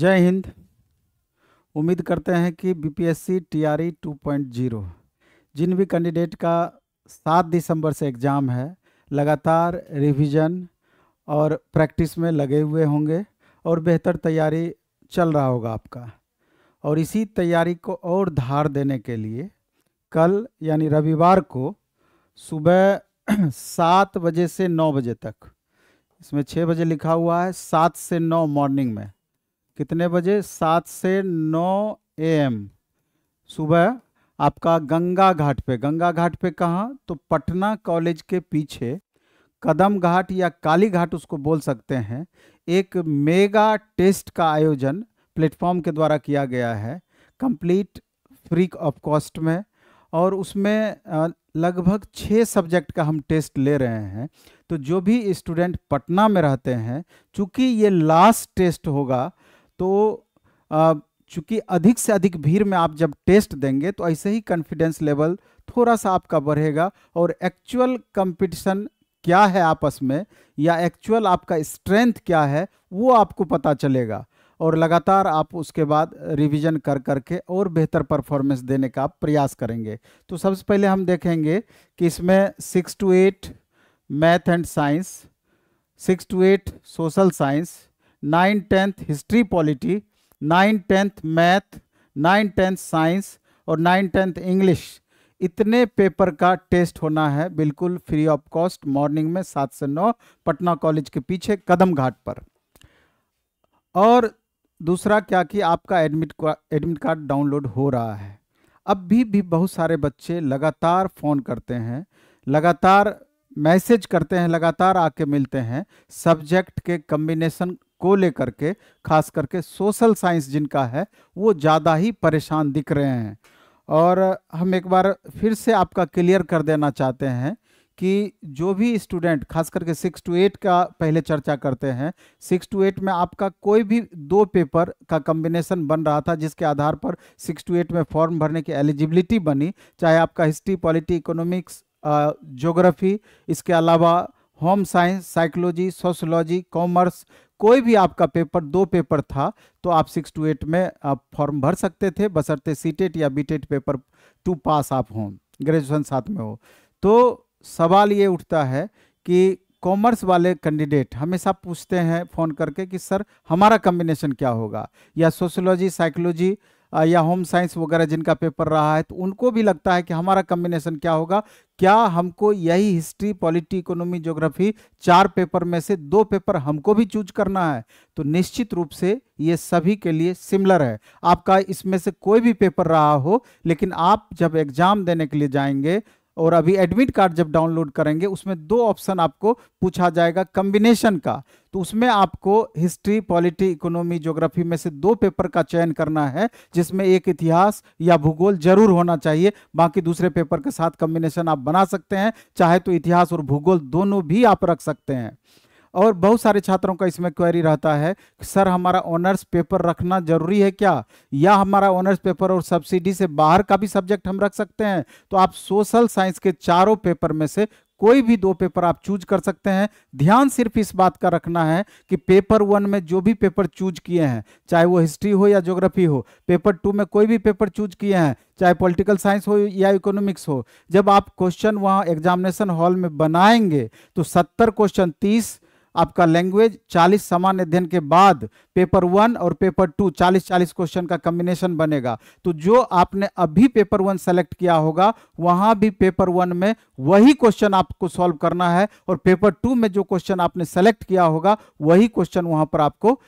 जय हिंद उम्मीद करते हैं कि बीपीएससी टीआरई 2.0 जिन भी कैंडिडेट का 7 दिसंबर से एग्ज़ाम है लगातार रिवीजन और प्रैक्टिस में लगे हुए होंगे और बेहतर तैयारी चल रहा होगा आपका और इसी तैयारी को और धार देने के लिए कल यानी रविवार को सुबह सात बजे से नौ बजे तक इसमें छः बजे लिखा हुआ है सात से नौ मॉर्निंग में कितने बजे सात से नौ एम सुबह आपका गंगा घाट पे गंगा घाट पे कहाँ तो पटना कॉलेज के पीछे कदम घाट या काली घाट उसको बोल सकते हैं एक मेगा टेस्ट का आयोजन प्लेटफॉर्म के द्वारा किया गया है कंप्लीट फ्री ऑफ कॉस्ट में और उसमें लगभग छः सब्जेक्ट का हम टेस्ट ले रहे हैं तो जो भी स्टूडेंट पटना में रहते हैं चूँकि ये लास्ट टेस्ट होगा तो चूंकि अधिक से अधिक भीड़ में आप जब टेस्ट देंगे तो ऐसे ही कॉन्फिडेंस लेवल थोड़ा सा आपका बढ़ेगा और एक्चुअल कंपटीशन क्या है आपस में या एक्चुअल आपका स्ट्रेंथ क्या है वो आपको पता चलेगा और लगातार आप उसके बाद रिवीजन कर करके और बेहतर परफॉर्मेंस देने का प्रयास करेंगे तो सबसे पहले हम देखेंगे कि इसमें six to eight math and science six to eight social science nine tenth history polity nine tenth math nine tenth science और नाइन टेंथ इंग्लिश इतने पेपर का टेस्ट होना है बिल्कुल फ्री ऑफ कॉस्ट मॉर्निंग में सात से नौ पटना कॉलेज के पीछे कदम घाट पर और दूसरा क्या कि आपका एडमिट एडमिट कार्ड डाउनलोड हो रहा है अब भी भी बहुत सारे बच्चे लगातार फ़ोन करते हैं लगातार मैसेज करते हैं लगातार आके मिलते हैं सब्जेक्ट के कम्बिनेशन को लेकर के खास करके सोशल साइंस जिनका है वो ज़्यादा ही परेशान दिख रहे हैं और हम एक बार फिर से आपका क्लियर कर देना चाहते हैं कि जो भी स्टूडेंट खास करके सिक्स टू एट का पहले चर्चा करते हैं सिक्स टू एट में आपका कोई भी दो पेपर का कम्बिनेशन बन रहा था जिसके आधार पर सिक्स टू एट में फॉर्म भरने की एलिजिबिलिटी बनी चाहे आपका हिस्ट्री पॉलिटी इकोनॉमिक्स जोग्राफी इसके अलावा home science psychology sociology commerce कोई भी आपका पेपर दो पेपर था तो आप सिक्स टू एट में आप फॉर्म भर सकते थे बसरते सीटेट या बीटेट पेपर टू पास आप हों ग्रेजुएशन साथ में हो तो सवाल ये उठता है कि कॉमर्स वाले कैंडिडेट हमेशा पूछते हैं फ़ोन करके कि सर हमारा कम्बिनेशन क्या होगा या सोशोलॉजी साइकोलॉजी या होम साइंस वगैरह जिनका पेपर रहा है तो उनको भी लगता है कि हमारा कम्बिनेशन क्या होगा क्या हमको यही हिस्ट्री पॉलिटी इकोनॉमी ज्योग्राफी चार पेपर में से दो पेपर हमको भी चूज करना है तो निश्चित रूप से ये सभी के लिए सिमिलर है आपका इसमें से कोई भी पेपर रहा हो लेकिन आप जब एग्जाम देने के लिए जाएंगे और अभी एडमिट कार्ड जब डाउनलोड करेंगे उसमें दो ऑप्शन आपको पूछा जाएगा कम्बिनेशन का तो उसमें आपको हिस्ट्री पॉलिटी इकोनॉमी ज्योग्राफी में से दो पेपर का चयन करना है जिसमें एक इतिहास या भूगोल जरूर होना चाहिए बाकी दूसरे पेपर के साथ कम्बिनेशन आप बना सकते हैं चाहे तो इतिहास और भूगोल दोनों भी आप रख सकते हैं और बहुत सारे छात्रों का इसमें क्वेरी रहता है सर हमारा ऑनर्स पेपर रखना जरूरी है क्या या हमारा ऑनर्स पेपर और सब्सिडी से बाहर का भी सब्जेक्ट हम रख सकते हैं तो आप सोशल साइंस के चारों पेपर में से कोई भी दो पेपर आप चूज कर सकते हैं ध्यान सिर्फ इस बात का रखना है कि पेपर वन में जो भी पेपर चूज किए हैं चाहे वो हिस्ट्री हो या ज्योग्राफी हो पेपर टू में कोई भी पेपर चूज किए हैं चाहे पॉलिटिकल साइंस हो या इकोनॉमिक्स हो जब आप क्वेश्चन वहाँ एग्जामिनेशन हॉल में बनाएंगे तो सत्तर क्वेश्चन तीस आपका लैंग्वेज 40 सामान्य अध्ययन के बाद पेपर वन और पेपर टू 40-40 क्वेश्चन का कम्बिनेशन बनेगा तो जो आपने अभी पेपर वन सेलेक्ट किया होगा वहां भी पेपर वन में वही क्वेश्चन आपको सॉल्व करना है और पेपर टू में जो क्वेश्चन आपने सेलेक्ट किया होगा वही क्वेश्चन वहां पर आपको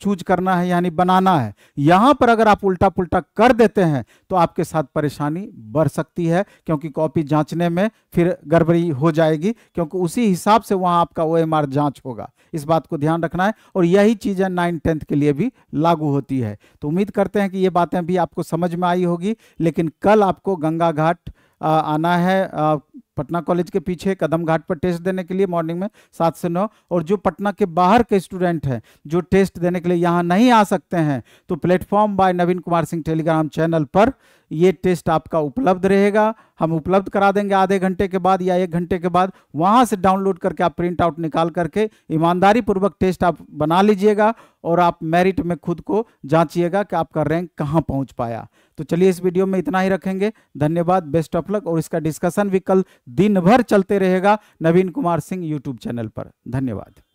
चूज करना है यानी बनाना है यहाँ पर अगर आप उल्टा पुल्टा कर देते हैं तो आपके साथ परेशानी बढ़ सकती है क्योंकि कॉपी जांचने में फिर गड़बड़ी हो जाएगी क्योंकि उसी हिसाब से वहाँ आपका ओ एम जांच होगा इस बात को ध्यान रखना है और यही चीज़ें नाइन टेंथ के लिए भी लागू होती है तो उम्मीद करते हैं कि ये बातें भी आपको समझ में आई होगी लेकिन कल आपको गंगा घाट आना है पटना कॉलेज के पीछे कदम घाट पर टेस्ट देने के लिए मॉर्निंग में सात से नौ और जो पटना के बाहर के स्टूडेंट हैं जो टेस्ट देने के लिए यहाँ नहीं आ सकते हैं तो platform by Naveen Kumar Singh Telegram channel पर ये टेस्ट आपका उपलब्ध रहेगा हम उपलब्ध करा देंगे आधे घंटे के बाद या एक घंटे के बाद वहाँ से डाउनलोड करके आप प्रिंट आउट निकाल करके ईमानदारी पूर्वक टेस्ट आप बना लीजिएगा और आप मेरिट में खुद को जांचिएगा कि आपका रैंक कहाँ पहुँच पाया तो चलिए इस वीडियो में इतना ही रखेंगे धन्यवाद बेस्ट ऑफ लक और इसका डिस्कशन भी कल दिन भर चलते रहेगा नवीन कुमार सिंह यूट्यूब चैनल पर धन्यवाद